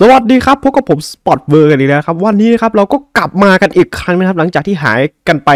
สวัสดีครับพบกับผมสปอตเวอร์กันอีกแล้วครับวันนี้นะครับเราก็กลับมากันอีกครั้งนะครับ หลังจากที่หายกันไป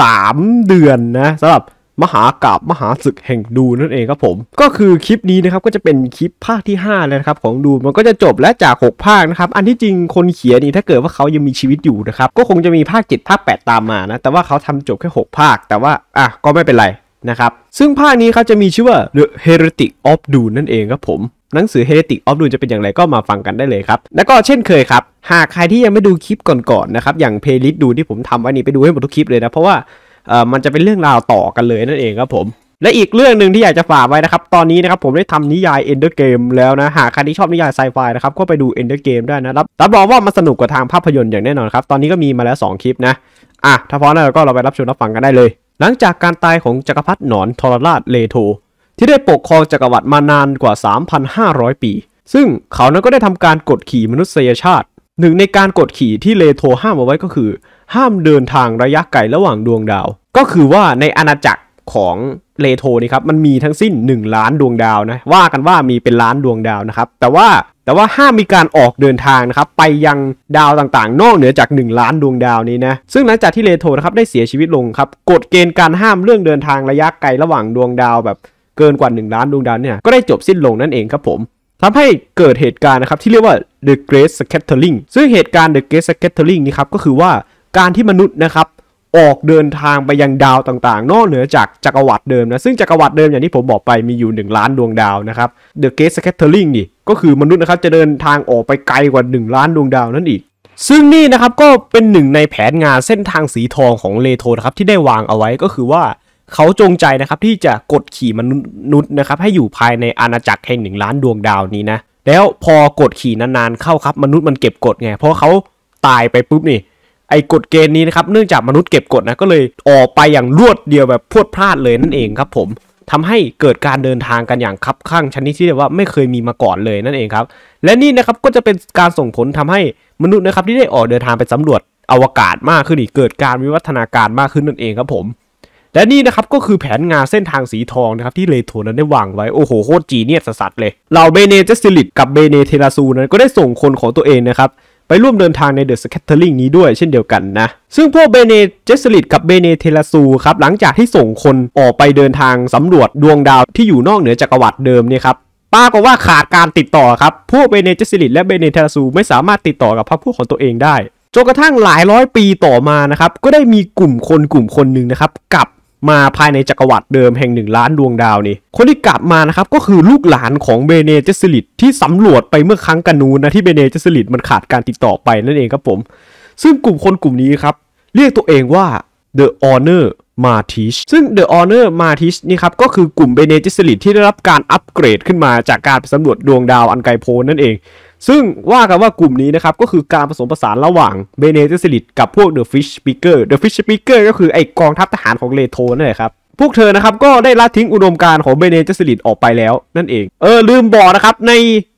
3 เดือนนะสำหรับมหากราบมหาศึกแห่งดูนั่นเองครับผม ก็คือคลิปนี้นะครับก็จะเป็นคลิปภาคที่5แล้วนะครับของดูมันก็จะจบและจาก 6 ภาค นะครับ อันที่จริงคนเขียนนี่ถ้าเกิดว่าเขายังมีชีวิตอยู่นะครับ ก็คงจะมีภาค7ภาค8ตามมานะแต่ว่าเขาทำจบแค่6ภาค แต่ว่าอ่ะก็ไม่เป็นไรนะครับซึ่งภาคนี้เขาจะมีชื่อว่า The Heretic of Dune นั่นเองครับผมหนังสือ Heretic of Dune จะเป็นอย่างไรก็มาฟังกันได้เลยครับแล้วก็เช่นเคยครับ หากใครที่ยังไม่ดูคลิปก่อนๆนะครับอย่างเพลย์ลิสต์ดูที่ผมทำไว้นี่ ไปดูให้หมดทุกคลิปเลยนะ เพราะว่าเอ่อมันจะเป็นเรื่องราวต่อกันเลยนั่นเองครับผม และอีกเรื่องหนึ่งที่อยากจะฝากไว้นะครับ ตอนนี้นะครับผมได้ทำนิยาย Ender Game แล้วนะ หากใครที่ชอบนิยายไซไฟนะครับก็ไปดู Ender Game ได้นะรับรับรองว่ามันสนุกกว่าทางภาพยนตร์อย่างแน่นอนครับตอนนี้ก็มีมาแล้ว2คลิปนะอ่ะถ้าพร้อมแล้วก็เราไปรับชมรับฟังกันได้เลย หลังจากการตายของจักรพรรดิหนอนทรราชเลโทที่ได้ปกครองจักรวรรดิมานานกว่า 3,500 ปี ซึ่งเขานั้นก็ได้ทำการกดขี่มนุษยชาติ หนึ่งในการกดขี่ที่เลโทห้ามเอาไว้ก็คือ ห้ามเดินทางระยะไกลระหว่างดวงดาว ก็คือว่าในอาณาจักรของเลโทนี่ครับ มันมีทั้งสิ้น 1 ล้านดวงดาวนะว่ากันว่ามีเป็นล้านดวงดาวนะครับ แต่ว่าแต่ว่าห้ามมีการออกเดินทางนะครับไปยังดาวต่างๆ นอกเหนือจาก 1 ล้านดวงดาวนี้นะ ซึ่งหลังจากที่เลโทนะครับได้เสียชีวิตลงครับกฎเกณฑ์การห้ามเรื่องเดินทางระยะไกลระหว่างดวงดาวแบบเกินกว่า 1 ล้านดวงดาวเนี่ยก็ได้จบสิ้นลงนั่นเองครับผมทำให้เกิดเหตุการณ์นะครับที่เรียกว่า The Great Scattering ซึ่งเหตุการณ์ The Great Scattering นี้ครับก็คือว่าการที่มนุษย์นะครับออกเดินทางไปยังดาวต่าง ๆ นอกเหนือจากจักรวรรดิเดิมนะซึ่งจักรวรรดิเดิมอย่างที่ผมบอกไปมีอยู่1ล้านดวงดาวนะครับ The Great Scattering นี่ก็คือมนุษย์นะครับจะเดินทางออกไปไกลกว่า1ล้านดวงดาวนั่นอีก ซึ่งนี่นะครับก็เป็นหนึ่งในแผนงานเส้นทางสีทองของเลโทนะครับที่ได้วางเอาไว้ก็คือว่าเขาจงใจนะครับที่จะกดขี่มนุษย์นะครับให้อยู่ภายในอาณาจักรแห่งหนึ่งล้านดวงดาวนี้นะแล้วพอกดขี่นานๆเข้าครับ มนุษย์มันเก็บกดไงเพราะเขาตายไปปุ๊บนี่ ไอ้กฎเกณฑ์นี้นะครับเนื่องจากมนุษย์เก็บกดนะก็เลยออกไปอย่างรวดเดียวแบบพวดพลาดเลยนั่นเองครับผม ทำให้เกิดการเดินทางกันอย่างคับข้างชนิดที่เรียกว่าไม่เคยมีมาก่อนเลยนั่นเองครับและนี่นะครับก็จะเป็นการส่งผลทำให้มนุษย์นะครับที่ได้ออกเดินทางไปสำรวจอวกาศมากขึ้นอีกเกิดการวิวัฒนาการมากขึ้นนั่นเองครับผมและนี่นะครับก็คือแผนงานเส้นทางสีทองนะครับ ที่เลโทนั้นได้วางไว้ โอ้โหโคตรจีเนียสสั์เลยเหล่าเบเนเจสซิลิตกับเบเนเทราซูนั้นก็ได้ส่งคนของตัวเองนะครับ ไปร่วมเดินทางในเดอะสแคทเทอร์ลิงนี้ด้วยเช่นเดียวกันนะ ซึ่งพวกเบเนเจสลิตกับเบเนเทลาซูครับ หลังจากที่ส่งคนออกไปเดินทางสำรวจดวงดาวที่อยู่นอกเหนือจักรวรรดิเดิมเนี่ยครับป้าก็ว่าขาดการติดต่อครับพวกเบเนเจสลิตและเบเนเทลาซู ไม่สามารถติดต่อกับพรรคพวกของตัวเองได้จนกระทั่งหลายร้อยปีต่อมานะครับก็ได้มีกลุ่มคนกลุ่มคนหนึ่งนะครับกับมาภายในจักรวรรดิเดิมแห่งหนึ่งล้านดวงดาวนี่คนที่กลับมานะครับก็คือลูกหลานของเบเนเจสลิดที่สำรวจไปเมื่อครั้งกันนูนนะที่เบเนเจสลิดมันขาดการติดต่อไปนั่นเองครับผม ซึ่งกลุ่มคนกลุ่มนี้ครับเรียกตัวเองว่า The Honor m a r t i s ซึ่ง The Honor m a r t i s นี่ครับก็คือกลุ่มเบเนเจสลิดที่ได้รับการอัปเกรดขึ้นมาจากการสำรวจดวงดาวอันไกลโพ้นนั่นเองซึ่งว่ากันว่ากลุ่มนี้นะครับก็คือการผสมผสานระหว่างเบเนเตสิลิตกับพวกเดอะฟิชปิเกอร์เดอะฟิชปิเกอร์ก็คือไอกองทัพทหารของเลโทนั่นแหละครับพวกเธอนะครับก็ได้ละทิ้งอุดมการของเบเนเจสลิดออกไปแล้วนั่นเองเออลืมบอกนะครับใน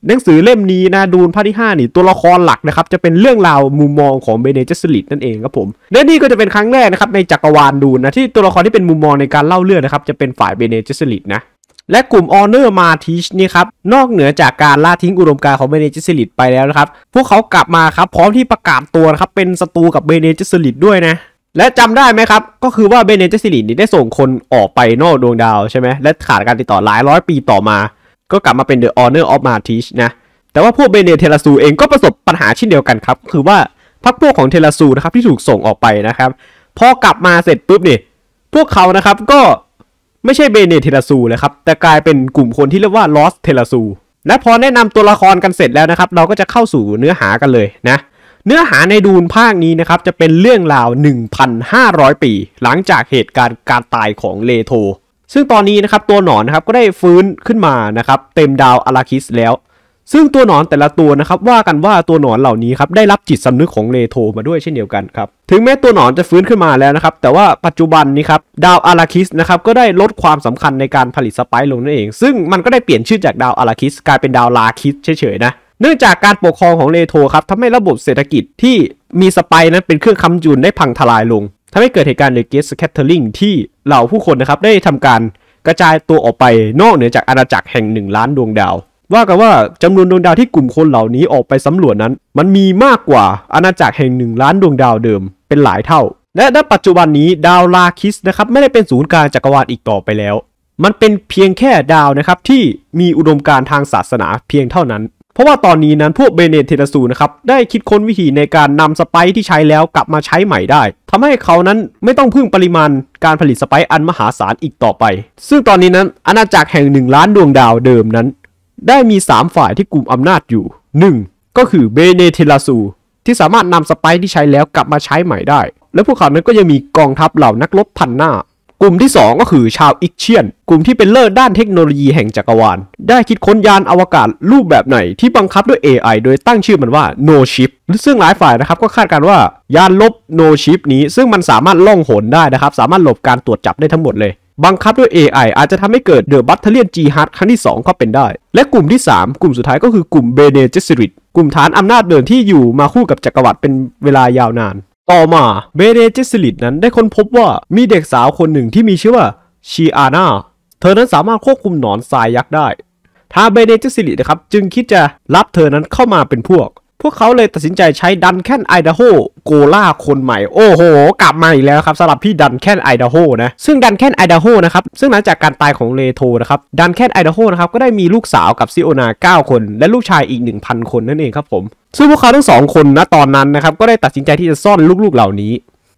หนังสือเล่มนี้นะดูนภาคที่5นี่ตัวละครหลักนะครับจะเป็นเรื่องราวมุมมองของเบเนเจสลิดนั่นเองครับผมและนี่ก็จะเป็นครั้งแรกนะครับในจักรวาลดูนนะที่ตัวละครที่เป็นมุมมองในการเล่าเรื่องนะครับจะเป็นฝ่ายเบเนเจสลิดนะและกลุ่มออเนอร์มาทิชนี่ครับนอกเหนือจากการล่าทิ้ง อุดมการของเบเนจิสลิดไปแล้วนะครับพวกเขากลับมาครับพร้อมที่ประกาศตัวครับเป็นศัตรูกับเบเนจิสลิดด้วยนะและจำได้ไหมครับ ก็คือว่าเบเนจิสลิดนี่ได้ส่งคนออกไปนอกดวงดาวใช่ไหมและขาดการติดต่อหลายร้อยปีต่อมา ก็กลับมาเป็นเดอะออเนอร์ออฟมาทิชนะแต่ว่าพวกเบเนเทลซูเองก็ประสบปัญหาเช่นเดียวกันครับคือว่าพรรคพวกของเทลซูนะครับที่ถูกส่งออกไปนะครับพอกลับมาเสร็จปุ๊บเนี่ยพวกเขานะครับก็ไม่ใช่เบเนเทลซูเลยครับแต่กลายเป็นกลุ่มคนที่เรียกว่าลอสเทลซู และพอแนะนำตัวละครกันเสร็จแล้วนะครับเราก็จะเข้าสู่เนื้อหากันเลยนะ เนื้อหาในดูนภาคนี้นะครับจะเป็นเรื่องราว 1,500 ปี หลังจากเหตุการณ์การตายของเลโทซึ่งตอนนี้นะครับตัวหนอนนะครับก็ได้ฟื้นขึ้นมานะครับเต็มดาวอาราคิสแล้วซึ่งตัวหนอนแต่ละตัวนะครับว่ากันว่าตัวหนอนเหล่านี้ครับได้รับจิตสำนึกของเลโทมาด้วยเช่นเดียวกันครับถึงแม้ตัวหนอนจะฟื้นขึ้นมาแล้วนะครับแต่ว่าปัจจุบันนี้ครับดาวอาราคิสนะครับก็ได้ลดความสำคัญในการผลิตสไปร์ลงนั่นเอง ซึ่งมันก็ได้เปลี่ยนชื่อจากดาวอาราคิสกลายเป็นดาวลาคิสเฉยๆนะเนื่องจากการปกครองของเลโทครับทำให้ระบบเศรษฐกิจที่มีสไปนั้นเป็นเครื่องค้ำจุนได้พังทลายลงทำให้เกิดเหตุการณ์เดเกสแคทเทอริงที่เหล่าผู้คนนะครับได้ทำการกระจายตัวออกไปนอกเหนือจากอาณาจักรแห่งหนึ่งล้านดวงดาวว่ากันว่าจำนวนดวงดาวที่กลุ่มคนเหล่านี้ออกไปสำรวจนั้น มันมีมากกว่าอาณาจักรแห่งหนึ่งล้านดวงดาวเดิม เป็นหลายเท่า และณปัจจุบันนี้ดาวลาคิสนะครับไม่ได้เป็นศูนย์กลางจักรวาลอีกต่อไปแล้ว มันเป็นเพียงแค่ดาวนะครับที่มีอุดมการทางศาสนาเพียงเท่านั้น เพราะว่าตอนนี้นั้นพวกเบเนเทตสูนะครับได้คิดค้นวิธีในการนำสไปที่ใช้แล้วกลับมาใช้ใหม่ได้ ทำให้เขานั้นไม่ต้องพึ่งปริมาณการผลิตสไปอันมหาศาลอีกต่อไป ซึ่งตอนนี้นั้นอาณาจักรแห่งหนึ่งล้านดวงดาวเดิมนั้นได้มี 3 ฝ่ายที่กลุ่มอำนาจอยู่ 1. ก็คือเบเนเทลาซูที่สามารถนำสไปที่ใช้แล้วกลับมาใช้ใหม่ได้ และพวกเขานั้นก็ยังมีกองทัพเหล่านักรบพันหน้า กลุ่มที่ 2 ก็คือชาวอิกเชียนกลุ่มที่เป็นเลิศด้านเทคโนโลยีแห่งจักรวาลได้คิดค้นยานอวกาศรูปแบบไหนที่บังคับด้วย AI โดยตั้งชื่อมันว่า No Ship ซึ่งหลายฝ่ายนะครับก็คาดการว่า ยานลบ No Ship นี้ ซึ่งมันสามารถล่องหนได้นะครับสามารถหลบการตรวจจับได้ทั้งหมดเลยบังคับด้วย AI อาจจะทำให้เกิดเดอะบัตเทเลียนจีฮาร์ดครั้งที่ 2 ก็เป็นได้ และกลุ่มที่ 3 กลุ่มสุดท้ายก็คือกลุ่มเบเนเจสริตกลุ่มฐานอำนาจเดิมที่อยู่มาคู่กับจักรวรรดิเป็นเวลายาวนาน ต่อมาเบเนเจสริตนั้นได้ค้นพบว่ามีเด็กสาวคนหนึ่งที่มีชื่อว่าชีอาน่าเธอนั้นสามารถควบคุมหนอนทรายยักษ์ได้ทาเบเนเจสริตนะครับจึงคิดจะรับเธอนั้นเข้ามาเป็นพวกพวกเขาเลยตัดสินใจใช้ดันแคนไอดาโฮโกล่าคนใหม่โอ้โห กลับมาอีกแล้วครับสำหรับพี่ดันแคนไอดาโฮนะซึ่งดันแคนไอดาโฮนะครับ ซึ่งหลังจากการตายของเลโธนะครับดันแคนไอดาโฮนะครับก็ได้มีลูกสาวกับซิโอนา9คน และลูกชายอีก 1,000 คนนั่นเองครับผมซึ่งพวกเขาทั้งสองคนนะตอนนั้นนะครับก็ได้ตัดสินใจที่จะซ่อนลูกๆเหล่านี้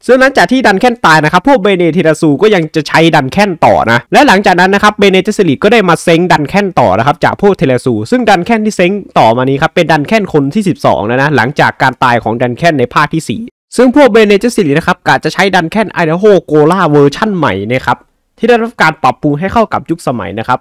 ซึ่งนั้นจากที่ดันแค่นตายนะครับ พวกเบเนเทราซูก็ยังจะใช้ดันแค่นต่อนะ และหลังจากนั้นนะครับ เบเนเทสลิดก็ได้มาเซ้งดันแค่นต่อนะครับ จากพวกเทเลซู ซึ่งดันแค่นที่เซ้งต่อมานี้ครับเป็นดันแค่นคนที่ 12แล้วนะหลังจากการตายของดันแค่นในภาคที่ 4 ซึ่งพวกเบเนเจสลิดนะครับกะจะใช้ดันแค่นไอเดโฮโกล่าเวอร์ชั่นใหม่นะครับที่ได้รับการปรับปรุงให้เข้ากับยุคสมัยนะครับ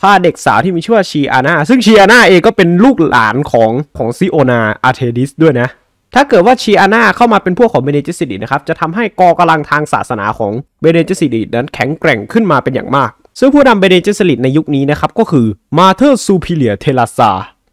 พาเด็กสาวที่มีชื่อว่าชีอานาซึ่งชีอานาเองก็เป็นลูกหลานของของซิโอนาอาร์เทดิสด้วยนะถ้าเกิดว่าชีอาน่าเข้ามาเป็นพวกของเบเนจิสซิดีนะครับจะทำให้กองกาลังทางศาสนาของเบเนจิสซิดีนั้นแข็งแกร่งขึ้นมาเป็นอย่างมาก ซึ่งผู้นำเบเนจิสซิดีในยุคนี้นะครับก็คือมาเธอร์ซูพิเลียเทลาซา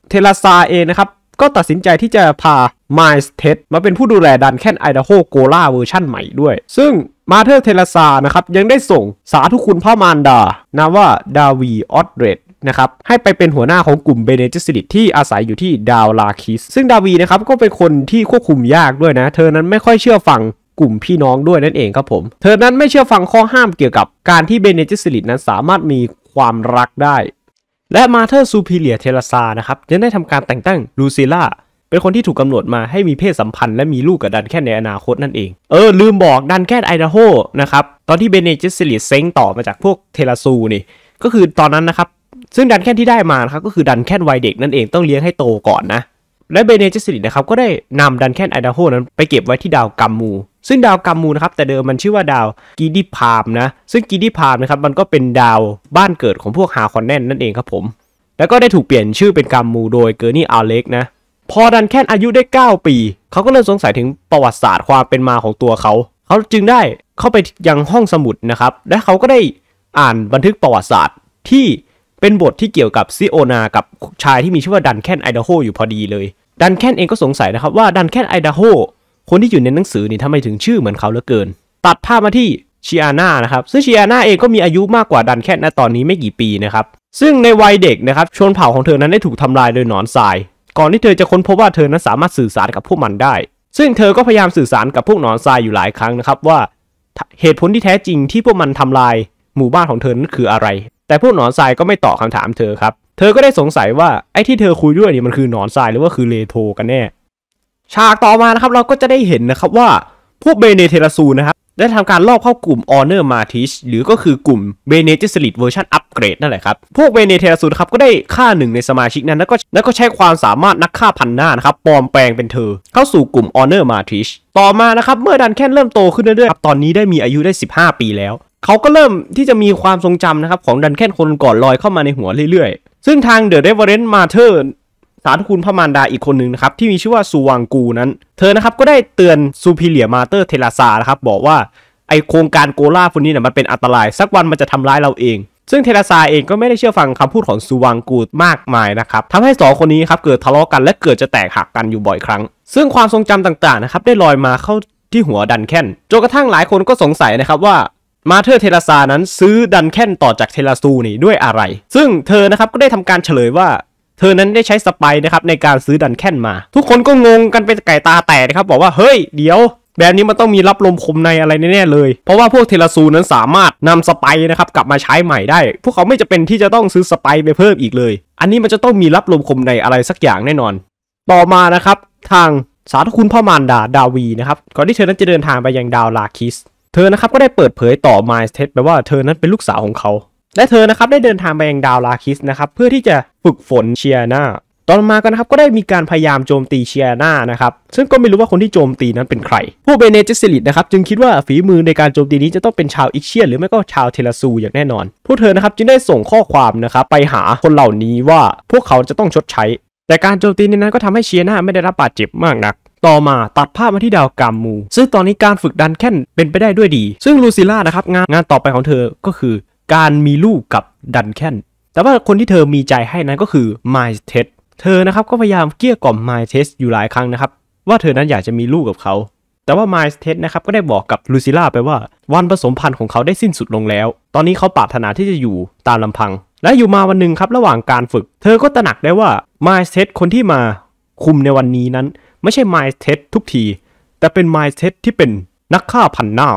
เทลาซาเองนะครับก็ตัดสินใจที่จะพาไมส์เทดมาเป็นผู้ดูแลดันแค่นไอดโฮโกล่าเวอร์ชั่นใหม่ด้วย ซึ่งมาเธอร์เทลาซานะครับยังได้ส่งสาธุคุณพ่อมารดานาว่าดาวีออสเดรดนะครับให้ไปเป็นหัวหน้าของกลุ่มเบเนจิสลิตที่อาศัยอยู่ที่ดาวลาคิส ซึ่งดาวีนะครับก็เป็นคนที่ควบคุมยากด้วยนะ เธอนั้นไม่ค่อยเชื่อฟังกลุ่มพี่น้องด้วยนั่นเองครับผม เธอนั้นไม่เชื่อฟังข้อห้ามเกี่ยวกับการที่เบเนจิสลิตนั้นสามารถมีความรักได้ และมาเธอร์ซูพิเลียเทลซานะครับยังได้ทำการแต่งตั้งลูซิล่าเป็นคนที่ถูกกาหนดมาให้มีเพศสัมพันธ์และมีลูกกับดันแค่ในอนาคตนั่นเอง เออลืมบอกดันแค่ไอดาโฮนะครับ ตอนที่เบเนจิสลิตเซ้งต่อมาจากพวกเทลซูนี่ก็คือตอนนั้นนะครับซึ่งดันแค่ที่ได้มานะครับก็คือดันแค่วัยเด็กนั่นเองต้องเลี้ยงให้โตก่อนนะและเบเนจจสิตนะครับก็ได้นำดันแค่ไอดาโฮนั้นไปเก็บไว้ที่ดาวกัมมู ซึ่งดาวกัมมูนะครับแต่เดิมมันชื่อว่าดาวกีดิพามนะ ซึ่งกีดิพามนะครับมันก็เป็นดาวบ้านเกิดของพวกฮาคอนแนนนั่นเองครับผม แล้วก็ได้ถูกเปลี่ยนชื่อเป็นกัมมู โดยเกอร์นี่อาเล็กนะ พอดันแค่อายุได้ 9 ปี เขาก็เริ่มสงสัยถึงประวัติศาสตร์ความเป็นมาของตัวเขา เขาจึงได้เข้าไปยังห้องสมุดนะครับและเขาก็ได้อ่านบันทึกประวัติศาสตร์ที่เป็นบทที่เกี่ยวกับซิโอนากับชายที่มีชื่อว่าดันแคนไอดาโฮอยู่พอดีเลย ดันแคนเองก็สงสัยนะครับว่าดันแคนไอดาโฮคนที่อยู่ในหนังสือนี่ทำไมถึงชื่อเหมือนเขาเหลือเกิน ตัดภาพมาที่ชิอาน่านะครับ ซึ่งชิอาน่าเองก็มีอายุมากกว่าดันแคนณตอนนี้ไม่กี่ปีนะครับ ซึ่งในวัยเด็กนะครับ ชนเผ่าของเธอนั้นได้ถูกทำลายโดยหนอนทราย ก่อนที่เธอจะค้นพบว่าเธอนั้นสามารถสื่อสารกับพวกมันได้ ซึ่งเธอก็พยายามสื่อสารกับพวกหนอนทรายอยู่หลายครั้งนะครับว่าเหตุผลที่แท้จริงที่พวกมันทำลายหมู่บ้านของเธอนั้นคืออะไรแต่พวกหนอนทรายก็ไม่ตอบคาถามเธอครับ เธอก็ได้สงสัยว่า ไอ้ที่เธอคุยด้วยนี่มันคือหนอนทรายหรือว่าคือเลโทกันแน่ ฉากต่อมานะครับเราก็จะได้เห็นนะครับว่าพวกเบเนเทลซูนะครับได้ทำการลอบเข้ากลุ่มออเนอร์มาทิชหรือก็คือกลุ่มเบเนจิสลิดเวอร์ชันอัปเกรดนั่นแหละครับ พวกเบเนเทลซู t ครับก็ได้ฆ่าหนึ่งในสมาชิกนั้นแล้วก็แล้วก็ใช้ความสามารถนักฆ่าพันหน้านะครับปลอมแปลงเป็นเธอ เข้าสู่กลุ่มออเนอร์มาทิช ต่อมานะครับเมื่อดันแค่นเริ่มโตขึ้นเรื่อยๆตอนนี้ได้มีอายุได้ 15 ปีแล้วเขาก็เริ่มที่จะมีความทรงจำนะครับของดันแค่คนก่อนลอยเข้ามาในหัวเรื่อยๆ ซึ่งทางเดอะเรเวอเรนต์มาเธอสารคุณพระมารดาอีกคนหนึ่งนะครับที่มีชื่อว่าสุวังกูนั้น เธอนะครับก็ได้เตือนซูพิเลียมาเตอร์เทลาซานะครับบอกว่าไอโครงการโกล่าฟุนนี้เนี่ยมันเป็นอันตรายสักวันมันจะทำร้ายเราเอง ซึ่งเทลาซาเองก็ไม่ได้เชื่อฟังคำพูดของสุวังกูมากมายนะครับทำให้สองคนนี้ครับเกิดทะเลาะกันและเกิดจะแตกหักกันอยู่บ่อยครั้ง ซึ่งความทรงจำต่างๆนะครับได้ลอยมาเข้าที่หัวดันแค้นจนกระทั่งหลายคนก็สงสัยนะครับว่ามาเธอเทลาซานั้นซื้อดันแค่นต่อจากเทลาซูนี่ด้วยอะไร ซึ่งเธอนะครับก็ได้ทำการเฉลยว่า เธอนั้นได้ใช้สไปนะครับในการซื้อดันแค่นมา ทุกคนก็งงกันเป็นไก่ตาแตกนะครับบอกว่าเฮ้ย เดี๋ยวแบบนี้มันต้องมีรับลมคมในอะไรแน่เลย เพราะว่าพวกเทลซูนั้นสามารถนำสไปนะครับกลับมาใช้ใหม่ได้ พวกเขาไม่จะเป็นที่จะต้องซื้อสไปไปเพิ่มอีกเลย อันนี้มันจะต้องมีรับลมคมในอะไรสักอย่างแน่นอน ต่อมานะครับทางสาธุคุณพ่อมารดาดาวีนะครับก่อนที่เธอนั้นจะเดินทางไปยังดาวลาคิสเธอนะครับก็ได้เปิดเผยต่อมายสเตปไปว่าเธอนั้นเป็นลูกสาวของเขา และเธอนะครับได้เดินทางไปยังดาวลาคิสนะครับเพื่อที่จะฝึกฝนเชียนาตอนมากันนะครับก็ได้มีการพยายามโจมตีเชียนานะครับซึ่งก็ไม่รู้ว่าคนที่โจมตีนั้นเป็นใคร ผู้เบเนเจสิลิตนะครับจึงคิดว่าฝีมือในการโจมตีนี้จะต้องเป็นชาวอิกเชีย หรือไม่ก็ชาวเทลซูอย่างแน่นอนผู้เธอนะครับจึงได้ส่งข้อความนะครับไปหาคนเหล่านี้ว่าพวกเขาจะต้องชดใช้ แต่การโจมตีนี้นั้นก็ทำให้เชียนาไม่ได้รับบาดเจ็บมากนักต่อมาตัดภาพมาที่ ดาวกามู ซึ่งตอนนี้การฝึกดันแค่นเป็นไปได้ด้วยดี ซึ่งลูซิล่านะครับงานงานต่อไปของเธอก็คือ การมีลูกกับดันแค่น แต่ว่าคนที่เธอมีใจให้นั้นก็คือไมเทสเธอนะครับ ก็พยายามเกลี้ยกล่อมไมเทสอยู่หลายครั้งนะครับ ว่าเธอนั้นอยากจะมีลูกกับเขา แต่ว่าไมเทสนะครับ ก็ได้บอกกับลูซิล่าไปว่าวันผสมพันธุ์ของเขาได้สิ้นสุดลงแล้ว ตอนนี้เขาปรารถนาที่จะอยู่ตามลำพัง และอยู่มาวันหนึ่งครับระหว่างการฝึก เธอก็ตระหนักได้ว่าไมเทสคนที่มาคุมในวันนี้นั้นไม่ใช่ไมล์เ e s ทุกที แต่เป็นไมล์เ e s ที่เป็นนักฆ่าพันหน้า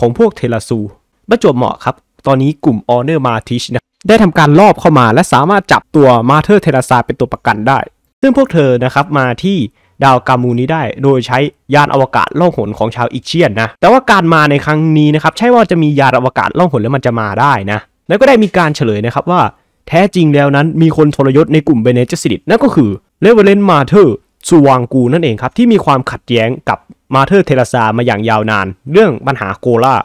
ของพวกเทลซูประจวบเหมาะครับ ตอนนี้กลุ่มออเนอร์มาทิชนะได้ทำการลอบเข้ามาและสามารถจับตัวมาเธอร์เทลซาเป็นตัวประกันได้ ซึ่งพวกเธอนะครับมาที่ดาวกามูนี้ได้โดยใช้ยานอวกาศล่องหนของชาวอิเชียนนะแต่ว่าการมาในครั้งนี้นะครับใช่ว่าจะมียานอวกาศล่องหนแล้วมันจะมาได้นะ แล้วก็ได้มีการเฉลยนะครับว่าแท้จริงแล้วนั้นมีคนทรยศในกลุ่มเบเนจสิดิตนั่นก็คือเลเวเลนมาเธอร์สุวังกูนั่นเองครับที่มีความขัดแย้งกับมาเธอร์เทลซามาอย่างยาวนาน เรื่องปัญหาโกล่า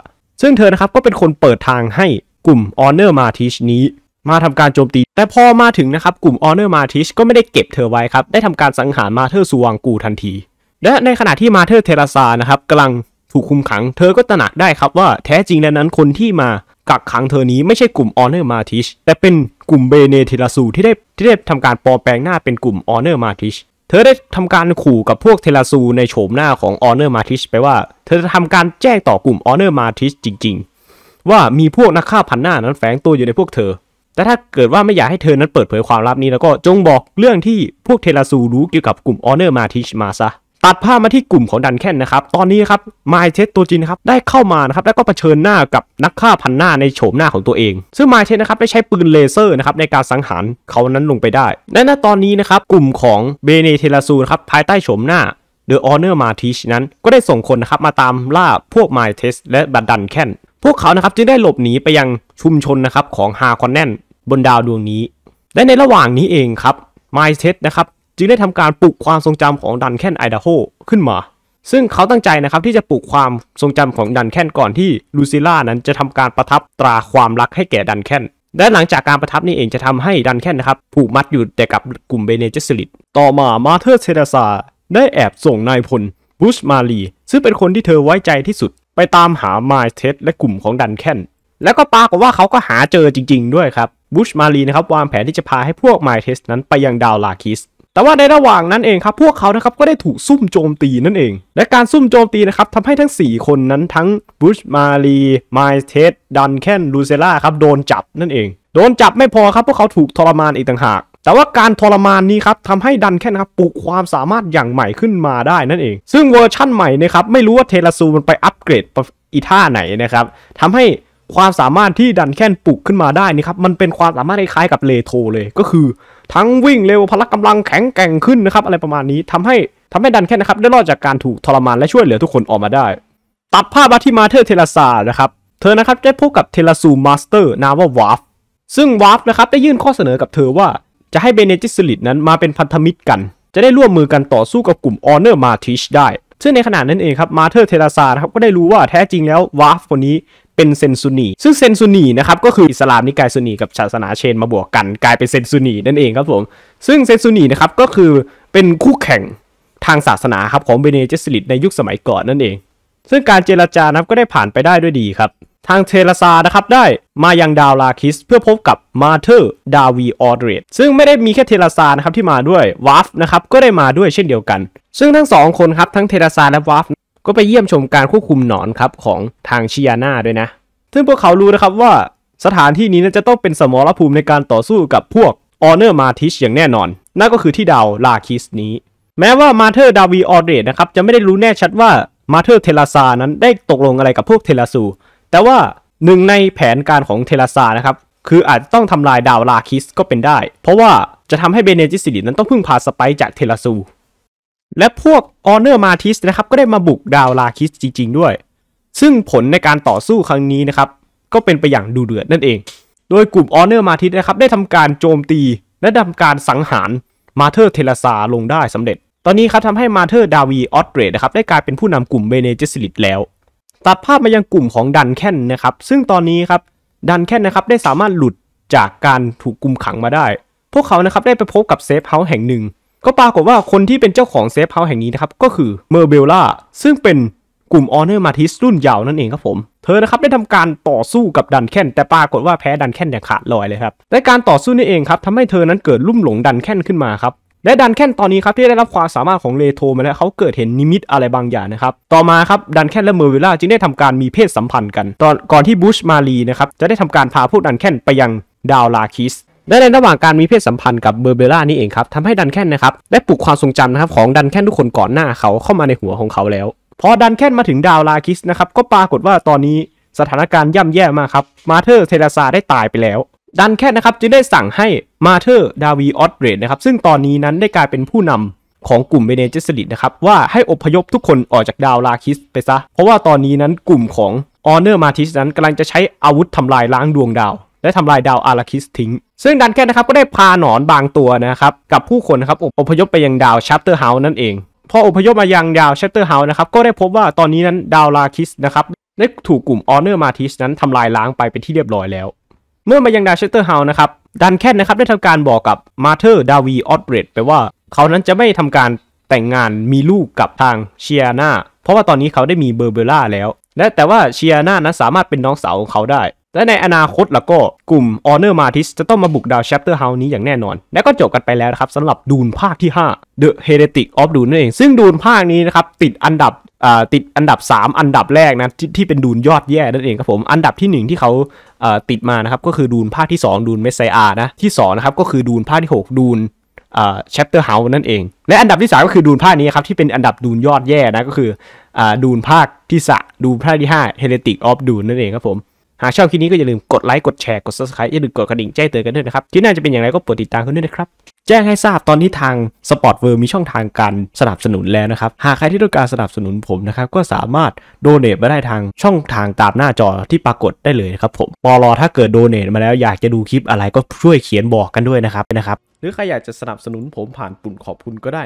ซึ่งเธอนะครับก็เป็นคนเปิดทางให้กลุ่มออเนอร์มาทิชนี้มาทำการโจมตี แต่พอมาถึงนะครับกลุ่มออเนอร์มาทิชก็ไม่ได้เก็บเธอไว้ครับได้ทำการสังหารมาเธอร์สุวงกูทันที และในขณะที่มาเธอร์เทลซานะครับกำลังถูกคุมขังเธอก็ตระหนักได้ครับว่าแท้จริงแล้วนั้นคนที่มากักขังเธอนี้ไม่ใช่กลุ่มออเนอร์มาติชแต่เป็นกลุ่มเบเนเทลาซูที่ได้ที่ได้ทำการปลอมแปลงหน้าเป็นกลุ่มออเนอร์มาติชเธอได้ทำการขู่กับพวกเทลาซูในโฉมหน้าของออเนอร์มาติชไปว่าเธอจะทำการแจ้งต่อกลุ่มออเนอร์มาติชจริงๆ ว่ามีพวกนักฆ่าพันหน้านั้นแฝงตัวอยู่ในพวกเธอ แต่ถ้าเกิดว่าไม่อยากให้เธอนั้นเปิดเผยความลับนี้แล้วก็จงบอกเรื่องที่พวกเทลาซูรู้เกี่ยวกับกลุ่มออเนอร์มาติชมาซะตัดภาพมาที่กลุ่มของดันแคนนะครับ ตอนนี้ครับไมเชสตัวจริงครับได้เข้ามานะครับแล้วก็เผชิญหน้ากับนักฆ่าพันหน้าในโฉมหน้าของตัวเอง ซึ่งไมเชสนะครับได้ใช้ปืนเลเซอร์นะครับในการสังหารเขานั้นลงไปได้ และณตอนนี้นะครับกลุ่มของเบเนเทลาซูนครับภายใต้โฉมหน้าเดอะออเนอร์มาทิชนั้น ก็ได้ส่งคนนะครับมาตามล่าพวกไมเทสและบัดดันแคนพวกเขานะครับจึงได้หลบหนีไปยังชุมชนนะครับของฮาคอนแนนบนดาวดวงนี้ และในระหว่างนี้เองครับไมเทสนะครับจึงได้ทำการปลุกความทรงจำของดันแคนไอดาโฮขึ้นมา ซึ่งเขาตั้งใจนะครับ ที่จะปลุกความทรงจำของดันแคนก่อนที่ลูซิล่านั้นจะทำการประทับตราความรักให้แก่ดันแคนและหลังจากการประทับนี้เองจะทำให้ดันแคนนะครับผูกมัดอยู่แต่กับกลุ่มเบเนเจสลิต ต่อมามาเธอร์เซราซา ได้แอบส่งนายพลบูชมาลีซึ่งเป็นคนที่เธอไว้ใจที่สุด ไปตามหาไมล์เทสและกลุ่มของดันแคน แล้วก็ปรากฏว่าเขาก็หาเจอจริง ๆ ด้วยครับบูชมาลีนะครับวางแผนที่จะพาให้พวกไมล์เทสนั้นไปยังดาวลาคิสแต่ว่าในระหว่างนั้นเองครับ พวกเขานะครับก็ได้ถูกซุ่มโจมตีนั่นเอง และการซุ่มโจมตีนะครับทำให้ทั้ง 4 คนนั้นทั้งบูชมาลีไมเทสดันแคนลูเซล่าครับโดนจับนั่นเอง โดนจับไม่พอครับพวกเขาถูกทรมานอีกต่างหาก แต่ว่าการทรมานนี้ครับทำให้ดันแค่นครับปลูกความสามารถอย่างใหม่ขึ้นมาได้นั่นเอง ซึ่งเวอร์ชั่นใหม่นะครับไม่รู้ว่าเทลซู มันไปอัปเกรดอีท่าไหนนะครับทำให้ความสามารถที่ดันแค่นปลุกขึ้นมาได้นี่ครับมันเป็นความสามารถคล้ายกับเลโทเลยก็คือทั้งวิ่งเร็วพละกำลังแข็งแกร่งขึ้นนะครับอะไรประมาณนี้ ทำให้ทำให้ดันแค่นะครับได้รอดจากการถูกทรมานและช่วยเหลือทุกคนออกมาได้ ตัดภาพมาที่มาเธอเทลซานะครับเธอนะครับได้พบกับเทลซูมาสเตอร์ นามว่าวาร์ฟซึ่งวาร์ฟนะครับได้ยื่นข้อเสนอกับเธอว่าจะให้เบเนจิสลิดนั้นมาเป็นพันธมิตรกัน จะได้ร่วมมือกันต่อสู้กับกลุ่มออเนอร์มาทิชได้ ซึ่งในขณะนั้นเองครับมาเธอเทลซาครับก็ได้รู้ว่าแท้จริงแล้ววาร์ฟคนนี้เป็นเซนซุนี ซึ่งเซนซุนีนะครับ ก็คืออิสลามนิกายซุนี กับศาสนาเชนมาบวกกัน กลายเป็นเซนซุนีนั่นเองครับผม ซึ่งเซนซุนีนะครับก็คือเป็นคู่แข่งทางศาสนาครับ ของเบเนเจสลิตในยุคสมัยก่อนนั่นเอง ซึ่งการเจรจานะครับก็ได้ผ่านไปได้ด้วยดีครับ ทางเทเลซานะครับได้มายังดาวลาคิสเพื่อพบกับมาเธอร์ดาวีออเดรด ซึ่งไม่ได้มีแค่เทเลซานะครับที่มาด้วยวาฟนะครับก็ได้มาด้วยเช่นเดียวกัน ซึ่งทั้งสองคนครับทั้งเทเลซาและวาฟก็ไปเยี่ยมชมการควบคุมหนอนครับของทางชิยาน่าด้วยนะ ซึ่งพวกเขารู้นะครับว่าสถานที่นี้นจะต้องเป็นสมรภูมิในการต่อสู้กับพวกออเนอร์มาทิชอย่างแน่นอน นั่นก็คือที่ดาวลาคิสนี้ แม้ว่ามาเธอร์ดาวีออเดรนะครับจะไม่ได้รู้แน่ชัดว่ามาเธอร์เทลาซานั้นได้ตกลงอะไรกับพวกเทลาซู แต่ว่าหนึ่งในแผนการของเทลาซานะครับคืออาจต้องทำลายดาวลาคิสก็เป็นได้ เพราะว่าจะทำให้เบเนจิสิลินั้นต้องพึ่งพาสไปจากเทลาซูและพวกออเนอร์มาทิสนะครับก็ได้มาบุกดาวลาคิสจริง ๆ ด้วย ซึ่งผลในการต่อสู้ครั้งนี้นะครับก็เป็นไปอย่างดูเดือดนั่นเอง โดยกลุ่มออเนอร์มาทิสนะครับได้ทำการโจมตี และทำการสังหารมาเธอร์เทลซาลงได้สำเร็จ ตอนนี้ครับทำให้มาเธอร์ดาวีออสเตรดนะครับได้กลายเป็นผู้นำกลุ่มเบเนเจสิลิตแล้ว ตัดภาพมายังกลุ่มของดันแค่นนะครับซึ่งตอนนี้ครับดันแค่นนะครับได้สามารถหลุดจากการถูกกุมขังมาได้ พวกเขานะครับได้ไปพบกับเซฟเฮาส์แห่งหนึ่งก็ปรากฏว่าคนที่เป็นเจ้าของเซฟเฮาส์แห่งนี้นะครับ ก็คือเมอร์เบลล่าซึ่งเป็นกลุ่มออเนอร์มาทิสรุ่นยาวนั่นเองครับผม เธอนะครับได้ทำการต่อสู้กับดันแคนแต่ปรากฏว่าแพ้ดันแคนอย่างขาดลอยเลยครับ และการต่อสู้นี่เองครับทำให้เธอนั้นเกิดลุ่มหลงดันแคนขึ้นมาครับ และดันแคนตอนนี้ครับ ที่ได้รับความสามารถของเลโทมาแล้วเขาเกิดเห็นนิมิตอะไรบางอย่างนะครับต่อมาครับดันแคนและเมอร์วบล่าจึงได้ทำการมีเพศสัมพันธ์กันตอนก่อนที่บูชมาลีนะครับจะได้ทำการพาพวกดันแคนไปยังดาวลาคิสและในระหว่างการมีเพศสัมพันธ์กับเบอร์เบล่านี่เองครับทำให้ดันแคนนะครับได้ปลุกความทรงจำนะครับของดันแคนทุกคนก่อนหน้าเขาเข้ามาในหัวของเขาแล้ว พอดันแคนมาถึงดาวลาคิสนะครับก็ปรากฏว่าตอนนี้สถานการณ์ย่ำแย่มากครับมาเธอร์เทลซาได้ตายไปแล้ว ดันแคนนะครับจึงได้สั่งให้มาเธอร์ดาวีออสเรดนะครับซึ่งตอนนี้นั้นได้กลายเป็นผู้นำของกลุ่มเบเนเจสลิดนะครับว่าให้อพยพทุกคนออกจากดาวลาคิสไปซะเพราะว่าตอนนี้นั้นกลุ่มของออเนอร์มาทิสนั้นกำลังจะใช้อาวุธทำลายล้างดวงดาวและทำลายดาวอาราคิสทิ้ง ซึ่งดันแค่นะครับก็ได้พาหนอนบางตัวนะครับกับผู้คนนะครับอพยพไปยังดาวชัตเตอร์เฮาส์นั่นเอง พออพยพมายังดาวชัตเตอร์เฮาส์นะครับก็ได้พบว่าตอนนี้นั้นดาวลาคิสนะครับได้ถูกกลุ่มออเนอร์มาทิสนั้นทำลายล้างไปเป็นที่เรียบร้อยแล้ว เมื่อมายังดาวชัตเตอร์เฮาส์นะครับดันแค่นะครับได้ทำการบอกกับมาเธอร์ดาวี ออสเบรดไปว่าเขานั้นจะไม่ทำการแต่งงานมีลูกกับทางเชียนา เพราะว่าตอนนี้เขาได้มีเบอร์เบล่าแล้ว และแต่ว่าเชียนานั้นสามารถเป็นน้องสาวของเขาได้และในอนาคตแล้วก็กลุ่ม Honor Martis จะต้องมาบุกดาวแชปเตอร์เฮานี้อย่างแน่นอน และก็จบกันไปแล้วนะครับสำหรับดูนภาคที่5 The Heretic of Dune นั่นเองซึ่งดูนภาคนี้นะครับติดอันดับติดอันดับ 3 อันดับแรกนะทที่เป็นดูนยอดแย่นั่นเองครับผมอันดับที่ 1 ที่เขาติดมานะครับก็คือดูนภาคที่ 2 ดูนเมสไซอานะที่2นะครับก็คือดูนภาคที่ 6 ดูนอ่าเตอร์เฮา o u นั่นเอง และอันดับที่ 3ก็คือดูนภาคนี้ครับที่เป็นอันดับดูนยอดแย่นะก็คืออ่าดูนภาคที่สะดูนภาคที่5 heretic of dune นั่นเองครับผมหากชอบคลิปนี้ ก็อย่าลืมกดไลค์กดแชร์กด subscribe อย่าลืมกดกระดิ่งแจ้งเตือนกันด้วยนะครับที่น่าจะเป็นอย่างไรก็โปรดติดตามกันด้วยนะครับ แจ้งให้ทราบตอนนี้ทางสปอร์ตเวิร์มีช่องทางการสนับสนุนแล้วนะครับ หากใครที่ต้องการสนับสนุนผม นะครับ ก็สามารถโดเนทมาได้ทางช่องทางตามหน้าจอที่ปรากฏได้เลยครับผมปออถ้าเกิดโดเนทมาแล้วอยากจะดูคลิปอะไรก็ช่วยเขียนบอกกันด้วยนะครับนะครับหรือใครอยากจะสนับสนุนผมผ่านปุ่มขอบคุณก็ได้นะ